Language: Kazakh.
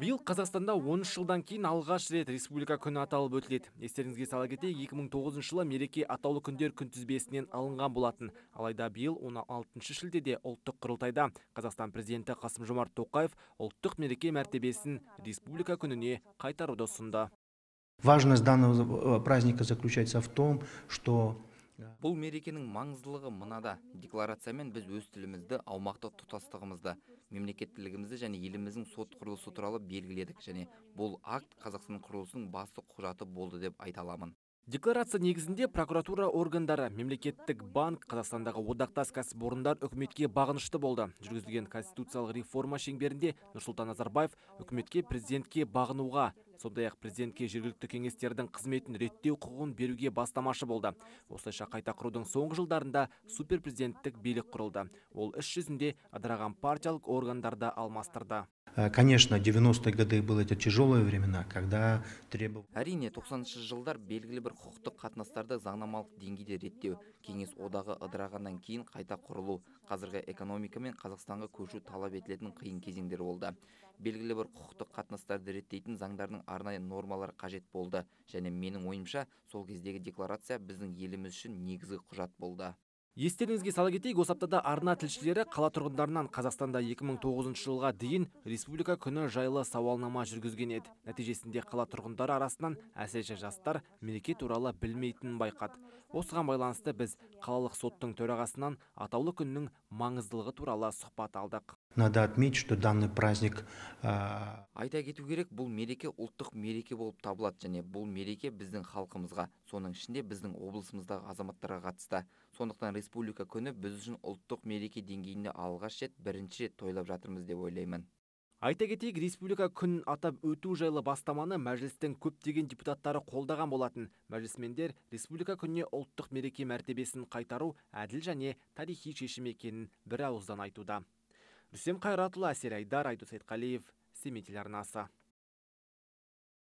биыл қазақстанда 13 жылдан кейін алғаш рет республика күні аталып өтіледі естеріңізге сала кетейік 2009 жылы мереке атаулы күндер күнтізбесінен алынған болатын алайда биыл 16 шілдеде ұлттық құрылтайда қазақстан президенті қасым жомарт тоқаев ұлттық мереке мәртебесін республика күніне қайтаруды ұсынды важность данного праздника заключается в том что бұл мерекенің маңыздылығы мынада декларациямен біз өз тілімізді аумақтық тұтастығымызды мемлекеттілігімізді және еліміздің сот құрылысы туралы белгіледік және бұл акт қазақстан құрылысының басты құжаты болды деп айталамын. декларация негізінде прокуратура органдары мемлекеттік банк қазақстандағы одақтас кәсіпорындар үкіметке бағынышты болды жүргізілген конституциялық реформа шеңберінде нұрсұлтан назарбаев үкіметке президентке бағынуға сондай ақ президентке жергілікті кеңестердің қызметін реттеу құқығын беруге бастамашы болды осылайша қайта құрудың соңғы жылдарында суперпрезиденттік билік құрылды ол іс жүзінде ыдыраған партиялық органдарды алмастырды э, конечно 90 годы были это тяжелые времена когда требовал әрине 90 жылдар белгілі бір құқықтық қатынастарды заңнамалық деңгейде реттеу кеңес одағы ыдырағаннан кейін қайта құрылу қазіргі экономика мен қазақстанға көшу талап етілетін қиын кезеңдер болды белгілі бір құқықтық қатынастарды реттейтін заңдардың арнайы нормалар қажет болды және менің ойымша сол кездегі декларация біздің еліміз үшін негізгі құжат болды естеріңізге сала кетейік осы аптада арна тілшілері қала тұрғындарынан қазақстанда 2009 жылға дейін республика күні жайлы сауалнама жүргізген еді нәтижесінде қала тұрғындары арасынан әсіресе жастар мереке туралы білмейтінін байқады осыған байланысты біз қалалық соттың төрағасынан атаулы күннің маңыздылығы туралы сұхбат алдық надо отметить что данный праздник э, айта кету керек бұл мереке ұлттық мереке болып табылады және бұл мереке біздің халқымызға соның ішінде біздің облысымыздағы азаматтарға қатысты сондықтан республика күні біз үшін ұлттық мереке деңгейінде алғаш рет бірінші рет тойлап жатырмыз деп ойлаймын айта кетейік республика күнін атап өту жайлы бастаманы мәжілістің көптеген депутаттары қолдаған болатын мәжілісмендер республика күніне ұлттық мереке мәртебесін қайтару әділ және тарихи шешім екенін бір ауыздан айтуда рүстем қайратұлы әсел айдар айдос айтқалиев семей телеарнасы